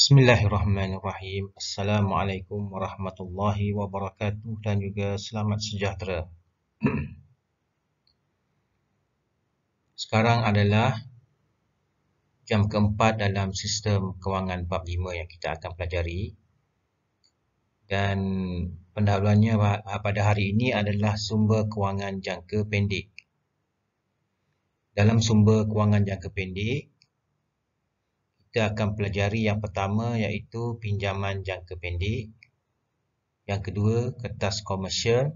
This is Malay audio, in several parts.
Bismillahirrahmanirrahim. Assalamualaikum warahmatullahi wabarakatuh dan juga selamat sejahtera. Sekarang adalah jam keempat dalam sistem kewangan bab lima yang kita akan pelajari. Dan pendahuluannya pada hari ini adalah sumber kewangan jangka pendek. Dalam sumber kewangan jangka pendek, kita akan pelajari yang pertama iaitu pinjaman jangka pendek yang kedua kertas komersial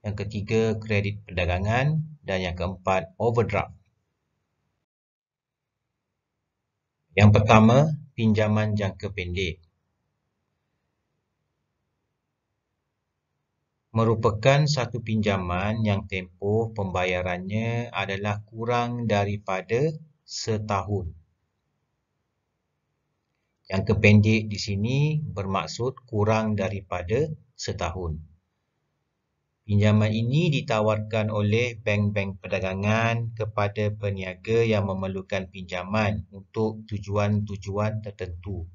yang ketiga kredit perdagangan dan yang keempat overdraft yang pertama pinjaman jangka pendek merupakan satu pinjaman yang tempoh pembayarannya adalah kurang daripada setahun yang kependek di sini bermaksud kurang daripada setahun. Pinjaman ini ditawarkan oleh bank-bank perdagangan kepada peniaga yang memerlukan pinjaman untuk tujuan-tujuan tertentu.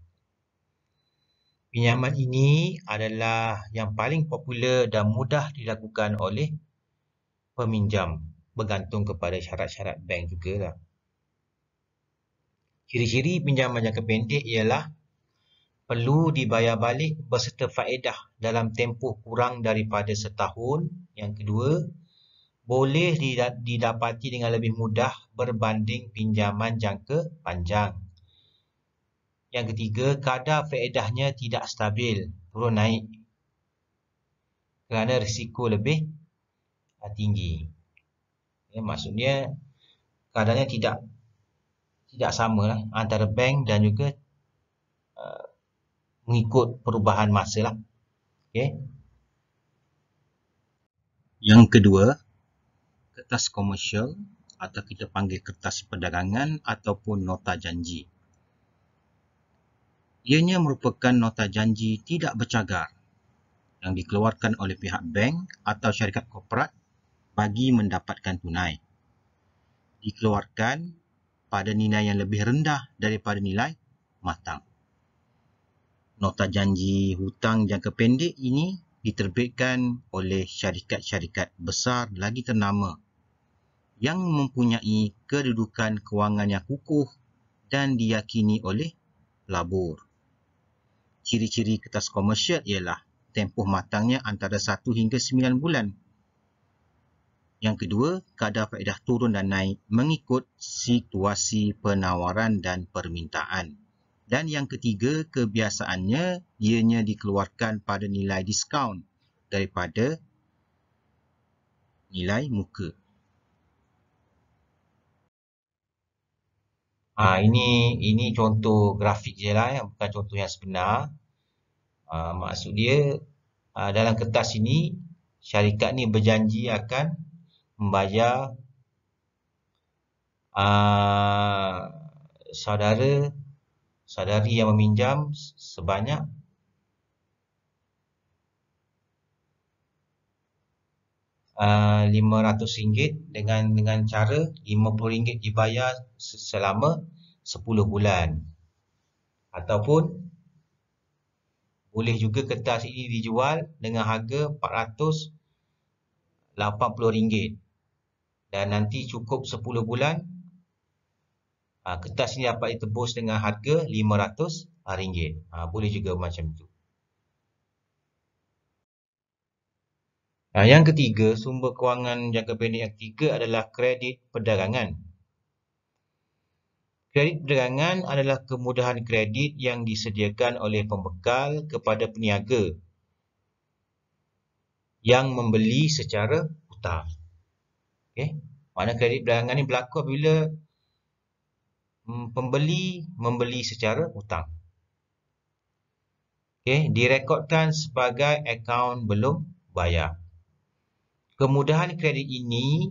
Pinjaman ini adalah yang paling popular dan mudah dilakukan oleh peminjam bergantung kepada syarat-syarat bank juga lah. Ciri-ciri pinjaman jangka pendek ialah perlu dibayar balik berserta faedah dalam tempoh kurang daripada setahun. Yang kedua, boleh didapati dengan lebih mudah berbanding pinjaman jangka panjang. Yang ketiga, kadar faedahnya tidak stabil, turun naik kerana risiko lebih eh, tinggi. Ya, maksudnya kadarnya tidak tidak sama lah antara bank dan juga uh, mengikut perubahan masa lah. Okay. Yang kedua, kertas komersial atau kita panggil kertas perdagangan ataupun nota janji. Ianya merupakan nota janji tidak bercagar yang dikeluarkan oleh pihak bank atau syarikat korporat bagi mendapatkan tunai. Dikeluarkan pada nilai yang lebih rendah daripada nilai matang. Nota janji hutang jangka pendek ini diterbitkan oleh syarikat-syarikat besar lagi ternama yang mempunyai kedudukan kewangan yang kukuh dan diyakini oleh pelabur. Ciri-ciri kertas komersial ialah tempoh matangnya antara 1 hingga 9 bulan yang kedua, kadar faedah turun dan naik mengikut situasi penawaran dan permintaan. Dan yang ketiga, kebiasaannya ianya dikeluarkan pada nilai diskaun daripada nilai muka. Ha, ini ini contoh grafik je lah, ya. bukan contoh yang sebenar. Ha, maksud dia, ha, dalam kertas ini, syarikat ni berjanji akan membayar uh, saudara saudari yang meminjam sebanyak RM500 uh, ah, dengan dengan cara RM50 dibayar selama 10 bulan ataupun boleh juga kertas ini dijual dengan harga RM480 dan nanti cukup 10 bulan ha, kertas ni dapat ditebus dengan harga RM500 ha, ah, ah, boleh juga macam tu ha, yang ketiga sumber kewangan jangka pendek yang ketiga adalah kredit perdagangan kredit perdagangan adalah kemudahan kredit yang disediakan oleh pembekal kepada peniaga yang membeli secara utang. Okey. Makna kredit belakangan ni berlaku bila mm, pembeli membeli secara hutang. Okay, direkodkan sebagai akaun belum bayar. Kemudahan kredit ini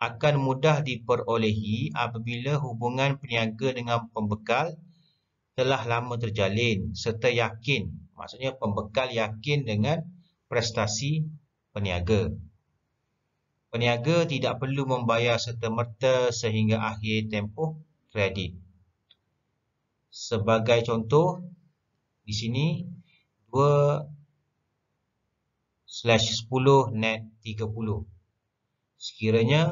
akan mudah diperolehi apabila hubungan peniaga dengan pembekal telah lama terjalin serta yakin. Maksudnya pembekal yakin dengan prestasi peniaga peniaga tidak perlu membayar serta-merta sehingga akhir tempoh kredit. Sebagai contoh, di sini 2 10 net 30. Sekiranya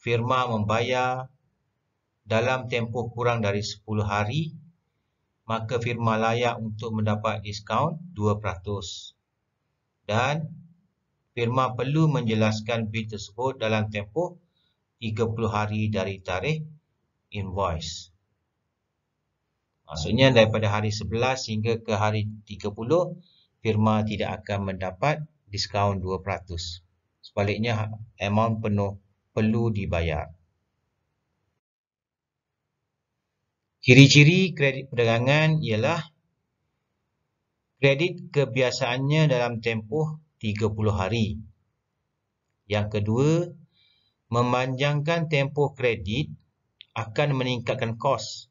firma membayar dalam tempoh kurang dari 10 hari, maka firma layak untuk mendapat diskaun 2% dan firma perlu menjelaskan bil tersebut dalam tempoh 30 hari dari tarikh invoice. Maksudnya daripada hari 11 sehingga ke hari 30, firma tidak akan mendapat diskaun 2%. Sebaliknya, amount penuh perlu dibayar. Ciri-ciri kredit perdagangan ialah kredit kebiasaannya dalam tempoh 30 hari. Yang kedua, memanjangkan tempoh kredit akan meningkatkan kos.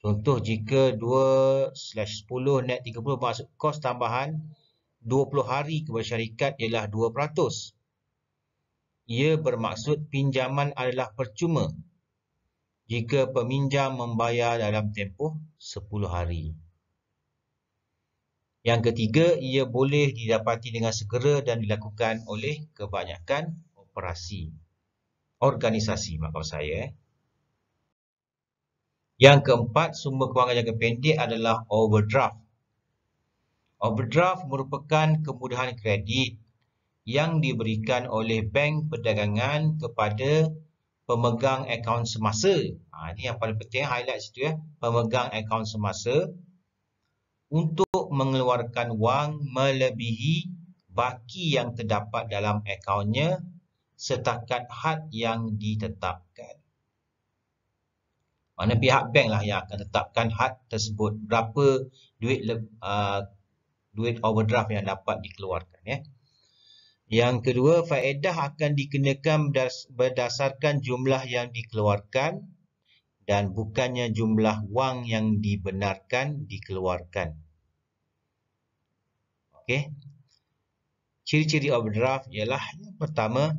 Contoh jika 2/10 net 30 masuk kos tambahan 20 hari kepada syarikat ialah 2%. Ia bermaksud pinjaman adalah percuma jika peminjam membayar dalam tempoh 10 hari. Yang ketiga, ia boleh didapati dengan segera dan dilakukan oleh kebanyakan operasi organisasi maksud saya. Yang keempat, sumber kewangan jangka pendek adalah overdraft. Overdraft merupakan kemudahan kredit yang diberikan oleh bank perdagangan kepada pemegang akaun semasa. Ha, ini yang paling penting, highlight situ ya. Pemegang akaun semasa untuk mengeluarkan wang melebihi baki yang terdapat dalam akaunnya setakat had yang ditetapkan. Mana pihak bank lah yang akan tetapkan had tersebut berapa duit uh, duit overdraft yang dapat dikeluarkan ya. Yang kedua, faedah akan dikenakan berdasarkan jumlah yang dikeluarkan dan bukannya jumlah wang yang dibenarkan dikeluarkan Okey. Ciri-ciri overdraft ialah yang pertama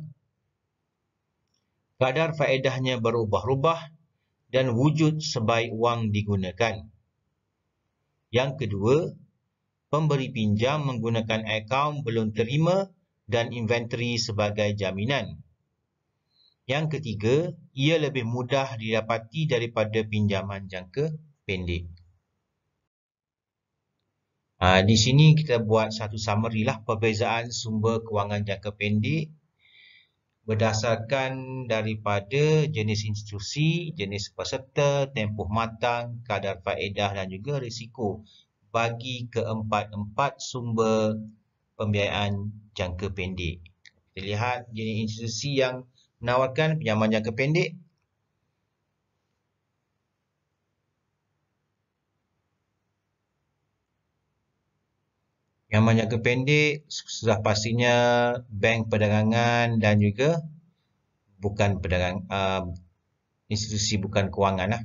kadar faedahnya berubah-ubah dan wujud sebaik wang digunakan. Yang kedua, pemberi pinjam menggunakan akaun belum terima dan inventory sebagai jaminan. Yang ketiga, ia lebih mudah didapati daripada pinjaman jangka pendek. Ah, di sini kita buat satu summary lah perbezaan sumber kewangan jangka pendek berdasarkan daripada jenis institusi, jenis peserta, tempoh matang, kadar faedah dan juga risiko bagi keempat-empat sumber pembiayaan jangka pendek. Kita lihat jenis institusi yang menawarkan pinjaman jangka pendek Yang menjangka pendek sudah pastinya bank perdagangan dan juga bukan perdagang uh, institusi bukan kewangan lah.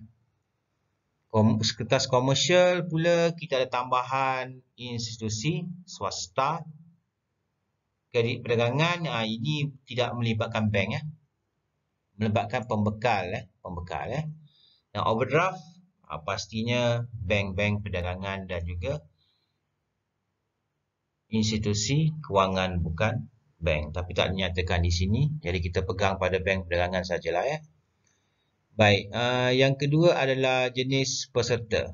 Kom kertas komersial pula kita ada tambahan institusi swasta kredit perdagangan uh, ini tidak melibatkan bank ya. Eh. Melibatkan pembekal eh. pembekal ya. Eh. Dan overdraft uh, pastinya bank-bank perdagangan dan juga institusi kewangan bukan bank. Tapi tak dinyatakan di sini. Jadi kita pegang pada bank perdagangan sajalah ya. Baik, uh, yang kedua adalah jenis peserta.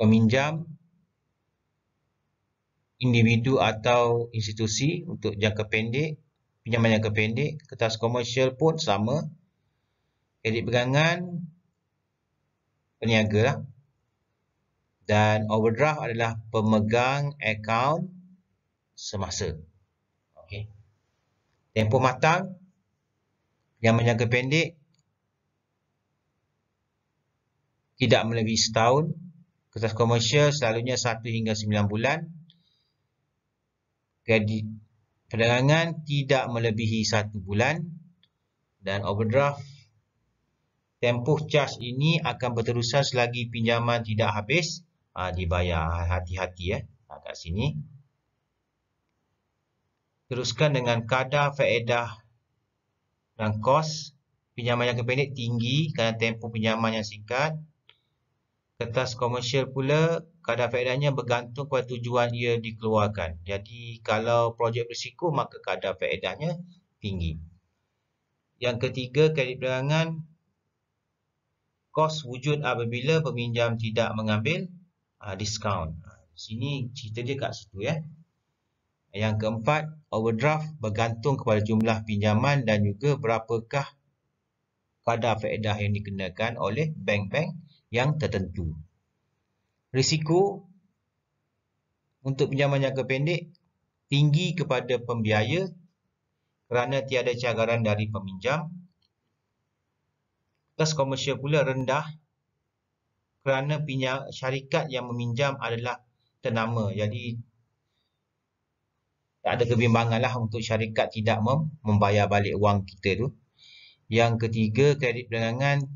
Peminjam, individu atau institusi untuk jangka pendek, pinjaman jangka pendek, kertas komersial pun sama. Kredit pegangan, peniaga lah, dan overdraft adalah pemegang akaun semasa. Okey. Tempoh matang yang menjangka pendek tidak melebihi setahun. Kertas komersial selalunya 1 hingga 9 bulan. Kredit perdagangan tidak melebihi 1 bulan dan overdraft tempoh charge ini akan berterusan selagi pinjaman tidak habis. Ah, ha, dibayar. Hati-hati eh. Ha, kat sini. Teruskan dengan kadar faedah dan kos. Pinjaman jangka pendek tinggi kerana tempoh pinjaman yang singkat. Kertas komersial pula kadar faedahnya bergantung kepada tujuan ia dikeluarkan. Jadi kalau projek berisiko maka kadar faedahnya tinggi. Yang ketiga kredit perdagangan kos wujud apabila peminjam tidak mengambil uh, discount. Ah, sini cerita dia kat situ ya. Yang keempat, overdraft bergantung kepada jumlah pinjaman dan juga berapakah kadar faedah yang dikenakan oleh bank-bank yang tertentu. Risiko untuk pinjaman jangka pendek tinggi kepada pembiaya kerana tiada cagaran dari peminjam. Plus komersial pula rendah kerana pinjam syarikat yang meminjam adalah ternama. Jadi tak ada kebimbangan lah untuk syarikat tidak mem- membayar balik wang kita tu. Yang ketiga, kredit perdagangan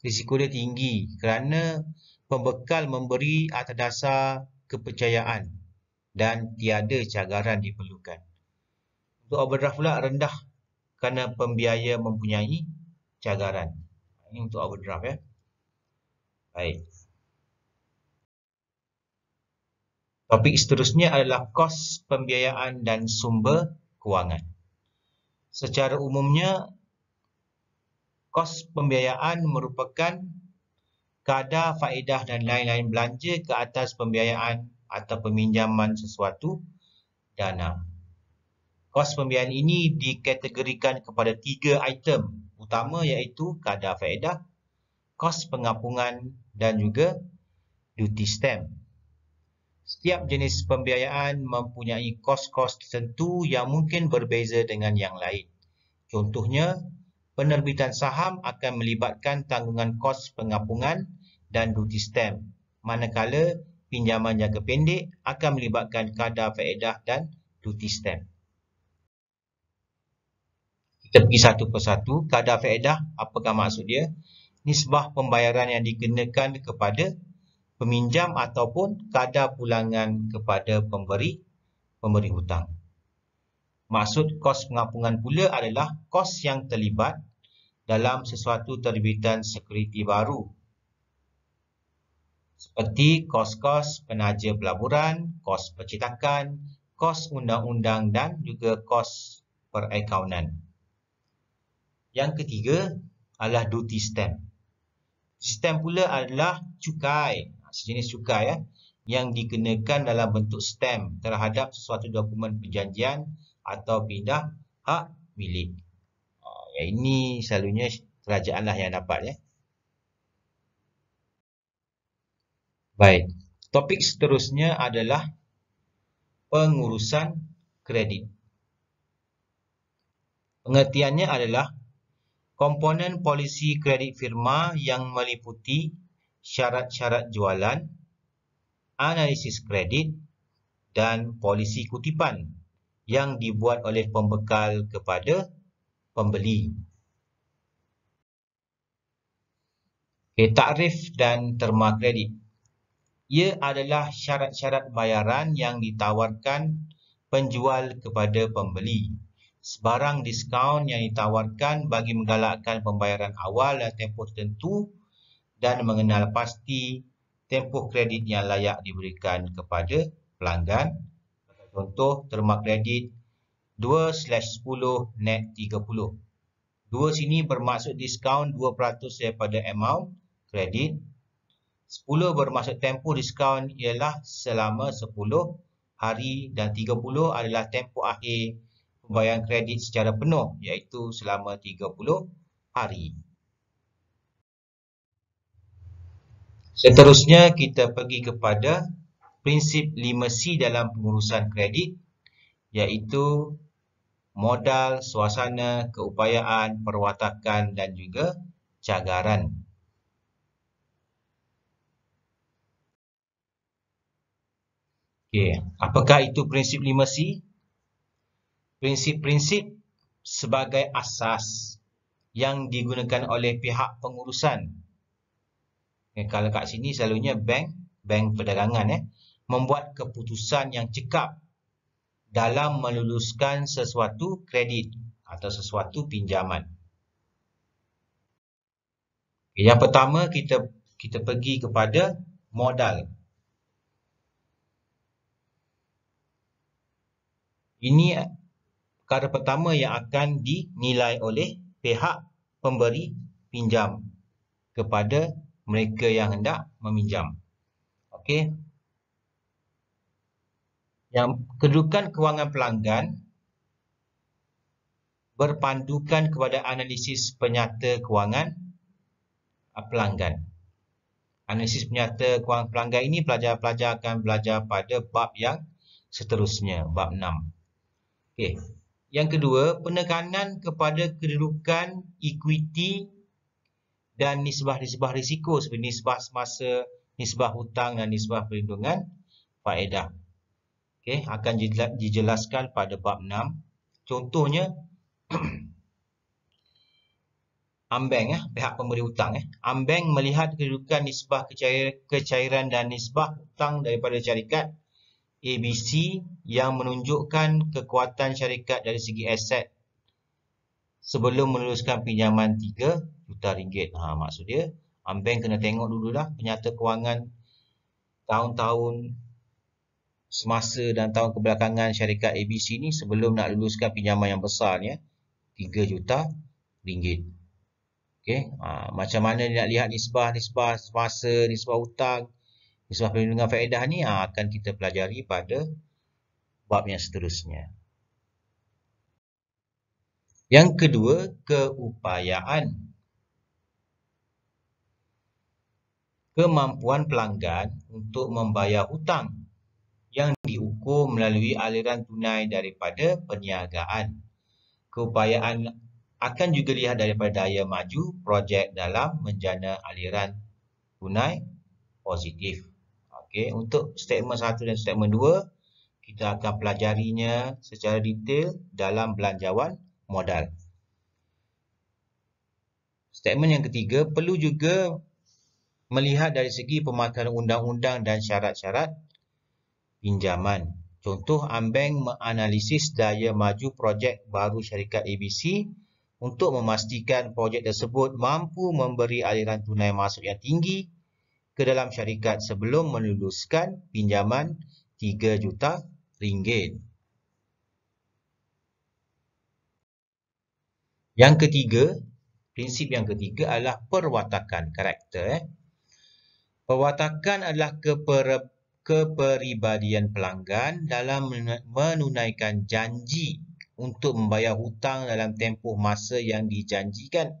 risiko dia tinggi kerana pembekal memberi atas dasar kepercayaan dan tiada cagaran diperlukan. Untuk overdraft pula rendah kerana pembiaya mempunyai cagaran. Ini untuk overdraft ya. Baik. Topik seterusnya adalah kos pembiayaan dan sumber kewangan. Secara umumnya, kos pembiayaan merupakan kadar faedah dan lain-lain belanja ke atas pembiayaan atau peminjaman sesuatu dana. Kos pembiayaan ini dikategorikan kepada tiga item utama iaitu kadar faedah, kos pengapungan dan juga duty stamp. Setiap jenis pembiayaan mempunyai kos-kos tertentu yang mungkin berbeza dengan yang lain. Contohnya, penerbitan saham akan melibatkan tanggungan kos pengapungan dan duty stamp. Manakala, pinjaman jangka pendek akan melibatkan kadar faedah dan duty stamp. Kita pergi satu persatu. Kadar faedah, apakah maksud dia? nisbah pembayaran yang dikenakan kepada peminjam ataupun kadar pulangan kepada pemberi pemberi hutang. Maksud kos pengapungan pula adalah kos yang terlibat dalam sesuatu terbitan sekuriti baru. Seperti kos-kos penaja pelaburan, kos percetakan, kos undang-undang dan juga kos perakaunan. Yang ketiga adalah duty stamp. Stem pula adalah cukai, ha, sejenis cukai ya, yang dikenakan dalam bentuk stamp terhadap sesuatu dokumen perjanjian atau pindah hak milik. Ya, ini selalunya kerajaanlah yang dapat ya. Baik, topik seterusnya adalah pengurusan kredit. Pengertiannya adalah komponen polisi kredit firma yang meliputi syarat-syarat jualan, analisis kredit dan polisi kutipan yang dibuat oleh pembekal kepada pembeli. Okay, takrif dan terma kredit Ia adalah syarat-syarat bayaran yang ditawarkan penjual kepada pembeli sebarang diskaun yang ditawarkan bagi menggalakkan pembayaran awal dan tempoh tertentu dan mengenal pasti tempoh kredit yang layak diberikan kepada pelanggan. Contoh terma kredit 2/10 net 30. 2 sini bermaksud diskaun 2% daripada amount kredit. 10 bermaksud tempoh diskaun ialah selama 10 hari dan 30 adalah tempoh akhir pembayaran kredit secara penuh iaitu selama 30 hari. Seterusnya kita pergi kepada prinsip 5C dalam pengurusan kredit iaitu modal, suasana, keupayaan, perwatakan dan juga cagaran. Okay. Apakah itu prinsip 5C? prinsip-prinsip sebagai asas yang digunakan oleh pihak pengurusan. Eh, kalau kat sini selalunya bank, bank perdagangan eh, membuat keputusan yang cekap dalam meluluskan sesuatu kredit atau sesuatu pinjaman. Eh, yang pertama kita kita pergi kepada modal. Ini perkara pertama yang akan dinilai oleh pihak pemberi pinjam kepada mereka yang hendak meminjam. Okey. Yang kedudukan kewangan pelanggan berpandukan kepada analisis penyata kewangan ah, pelanggan. Analisis penyata kewangan pelanggan ini pelajar-pelajar akan belajar pada bab yang seterusnya, bab 6. Okey, yang kedua, penekanan kepada kedudukan equity dan nisbah-nisbah risiko seperti nisbah semasa, nisbah hutang dan nisbah perlindungan faedah. Okey, akan dijelaskan pada bab 6. Contohnya ambeng, eh, pihak pemberi hutang eh. Ambang melihat kedudukan nisbah kecairan dan nisbah hutang daripada syarikat ABC yang menunjukkan kekuatan syarikat dari segi aset sebelum meluluskan pinjaman 3 juta ringgit. Ha, maksud dia, ambil kena tengok dulu lah penyata kewangan tahun-tahun semasa dan tahun kebelakangan syarikat ABC ni sebelum nak luluskan pinjaman yang besar ni, 3 juta ringgit. Okay. Ha, macam mana dia nak lihat nisbah-nisbah semasa, nisbah hutang, nisbah perlindungan faedah ni ha, akan kita pelajari pada bab yang seterusnya. Yang kedua, keupayaan. Kemampuan pelanggan untuk membayar hutang yang diukur melalui aliran tunai daripada perniagaan. Keupayaan akan juga lihat daripada daya maju projek dalam menjana aliran tunai positif. Okay, untuk statement satu dan statement dua kita akan pelajarinya secara detail dalam belanjawan modal. Statement yang ketiga, perlu juga melihat dari segi pematuhan undang-undang dan syarat-syarat pinjaman. Contoh, Ambeng menganalisis daya maju projek baru syarikat ABC untuk memastikan projek tersebut mampu memberi aliran tunai masuk yang tinggi ke dalam syarikat sebelum meluluskan pinjaman 3 juta ringgit. Yang ketiga, prinsip yang ketiga adalah perwatakan karakter. Eh. Perwatakan adalah keper, keperibadian pelanggan dalam menunaikan janji untuk membayar hutang dalam tempoh masa yang dijanjikan.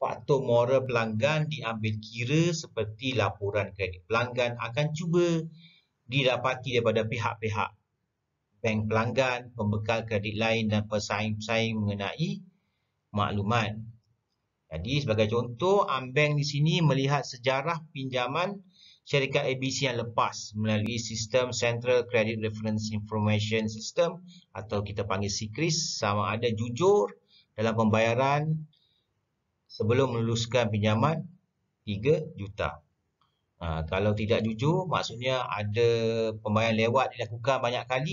Faktor moral pelanggan diambil kira seperti laporan kredit pelanggan akan cuba didapati daripada pihak-pihak bank pelanggan, pembekal kredit lain dan pesaing-pesaing mengenai makluman. Jadi sebagai contoh, Ambank di sini melihat sejarah pinjaman syarikat ABC yang lepas melalui sistem Central Credit Reference Information System atau kita panggil SICRIS sama ada jujur dalam pembayaran sebelum meluluskan pinjaman 3 juta. Ha, kalau tidak jujur, maksudnya ada pembayaran lewat dilakukan banyak kali,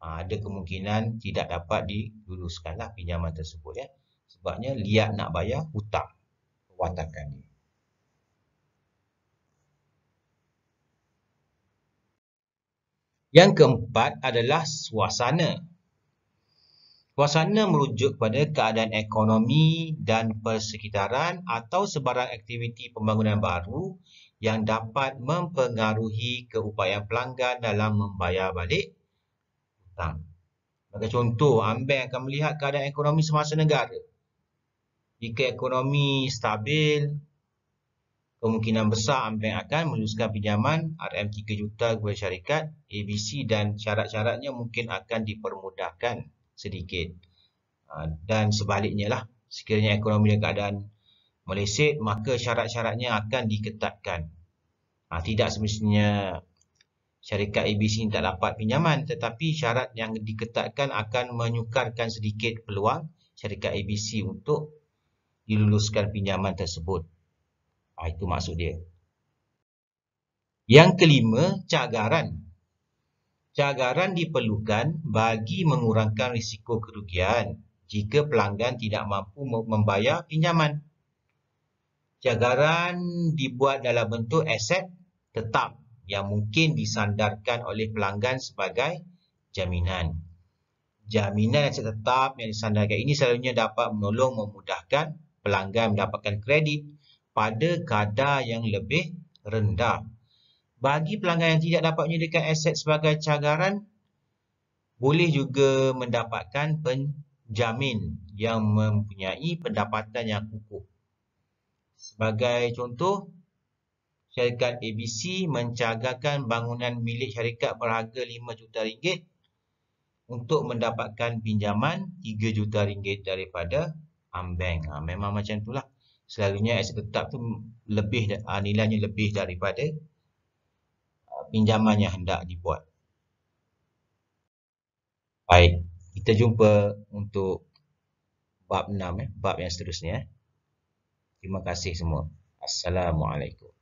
ha, ada kemungkinan tidak dapat diluluskanlah pinjaman tersebut. Ya. Sebabnya liat nak bayar hutang watakan ini. Yang keempat adalah suasana. Suasana merujuk kepada keadaan ekonomi dan persekitaran atau sebarang aktiviti pembangunan baru yang dapat mempengaruhi keupayaan pelanggan dalam membayar balik hutang. Maka contoh, ambil akan melihat keadaan ekonomi semasa negara. Jika ekonomi stabil, kemungkinan besar ambil akan meluluskan pinjaman RM3 juta kepada syarikat ABC dan syarat-syaratnya mungkin akan dipermudahkan sedikit. Ha, dan sebaliknya lah, sekiranya ekonomi dan keadaan meleset maka syarat-syaratnya akan diketatkan. Ha, tidak semestinya syarikat ABC ini tak dapat pinjaman tetapi syarat yang diketatkan akan menyukarkan sedikit peluang syarikat ABC untuk diluluskan pinjaman tersebut. Ha, itu maksud dia. Yang kelima, cagaran. Cagaran diperlukan bagi mengurangkan risiko kerugian jika pelanggan tidak mampu membayar pinjaman jagaran dibuat dalam bentuk aset tetap yang mungkin disandarkan oleh pelanggan sebagai jaminan. Jaminan aset tetap yang disandarkan ini selalunya dapat menolong memudahkan pelanggan mendapatkan kredit pada kadar yang lebih rendah. Bagi pelanggan yang tidak dapat menyediakan aset sebagai cagaran, boleh juga mendapatkan penjamin yang mempunyai pendapatan yang kukuh. Sebagai contoh, syarikat ABC mencagarkan bangunan milik syarikat berharga RM5 juta ringgit untuk mendapatkan pinjaman RM3 juta ringgit daripada Ambank. Ha, memang macam itulah. Selalunya aset tetap tu lebih ha, nilainya lebih daripada ha, pinjaman yang hendak dibuat. Baik, kita jumpa untuk bab 6 eh, bab yang seterusnya eh. Terima kasih semua. Assalamualaikum.